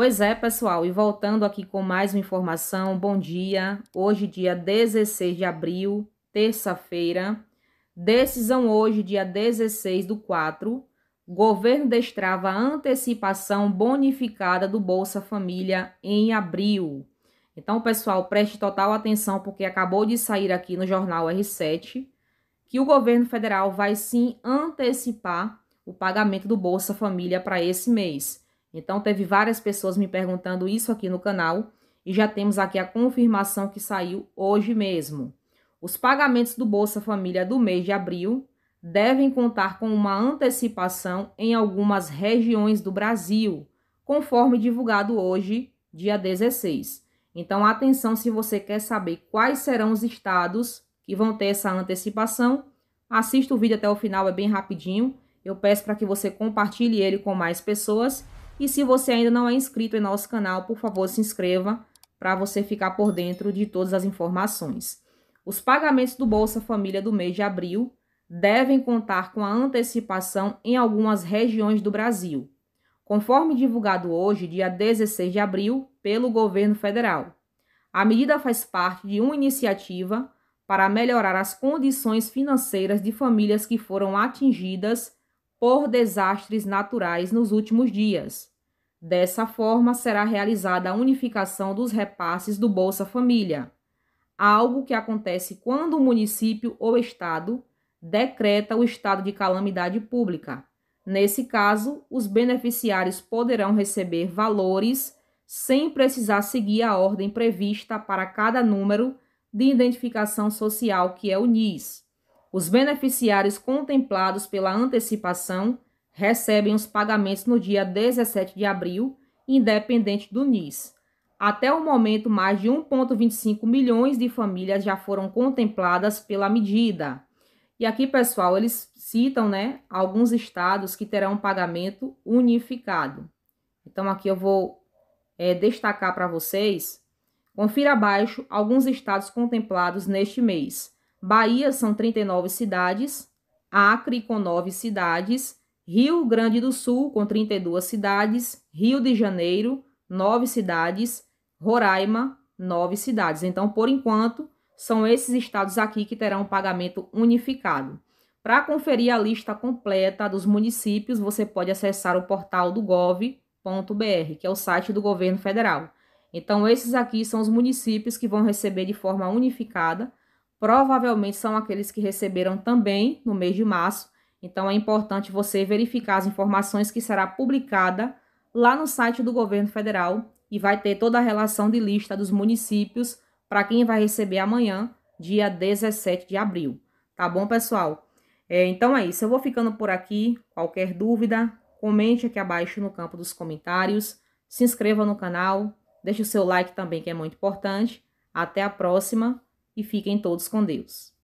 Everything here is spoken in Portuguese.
Pois é, pessoal, e voltando aqui com mais uma informação, bom dia. Hoje, dia 16 de abril, terça-feira. Decisão hoje, dia 16 do 4. Governo destrava antecipação bonificada do Bolsa Família em abril. Então, pessoal, preste total atenção porque acabou de sair aqui no jornal R7 que o governo federal vai sim antecipar o pagamento do Bolsa Família para esse mês. Então, teve várias pessoas me perguntando isso aqui no canal e já temos aqui a confirmação que saiu hoje mesmo. Os pagamentos do Bolsa Família do mês de abril devem contar com uma antecipação em algumas regiões do Brasil, conforme divulgado hoje, dia 16. Então, atenção se você quer saber quais serão os estados que vão ter essa antecipação. Assista o vídeo até o final, é bem rapidinho. Eu peço para que você compartilhe ele com mais pessoas e se você ainda não é inscrito em nosso canal, por favor, se inscreva para você ficar por dentro de todas as informações. Os pagamentos do Bolsa Família do mês de abril devem contar com a antecipação em algumas regiões do Brasil, conforme divulgado hoje, dia 16 de abril, pelo governo federal. A medida faz parte de uma iniciativa para melhorar as condições financeiras de famílias que foram atingidas por desastres naturais nos últimos dias. Dessa forma, será realizada a unificação dos repasses do Bolsa Família, algo que acontece quando o município ou estado decreta o estado de calamidade pública. Nesse caso, os beneficiários poderão receber valores sem precisar seguir a ordem prevista para cada número de identificação social, que é o NIS. Os beneficiários contemplados pela antecipação recebem os pagamentos no dia 17 de abril, independente do NIS. Até o momento, mais de 1,25 milhões de famílias já foram contempladas pela medida. E aqui, pessoal, eles citam né, alguns estados que terão pagamento unificado. Então, aqui eu vou é, destacar para vocês. Confira abaixo alguns estados contemplados neste mês. Bahia são 39 cidades, Acre com 9 cidades, Rio Grande do Sul com 32 cidades, Rio de Janeiro, 9 cidades, Roraima, 9 cidades. Então, por enquanto, são esses estados aqui que terão pagamento unificado. Para conferir a lista completa dos municípios, você pode acessar o portal do gov.br, que é o site do governo federal. Então, esses aqui são os municípios que vão receber de forma unificada provavelmente são aqueles que receberam também no mês de março. Então é importante você verificar as informações que será publicada lá no site do governo federal e vai ter toda a relação de lista dos municípios para quem vai receber amanhã, dia 17 de abril. Tá bom, pessoal? É, então é isso. Eu vou ficando por aqui. Qualquer dúvida, comente aqui abaixo no campo dos comentários. Se inscreva no canal, deixe o seu like também, que é muito importante. Até a próxima e fiquem todos com Deus.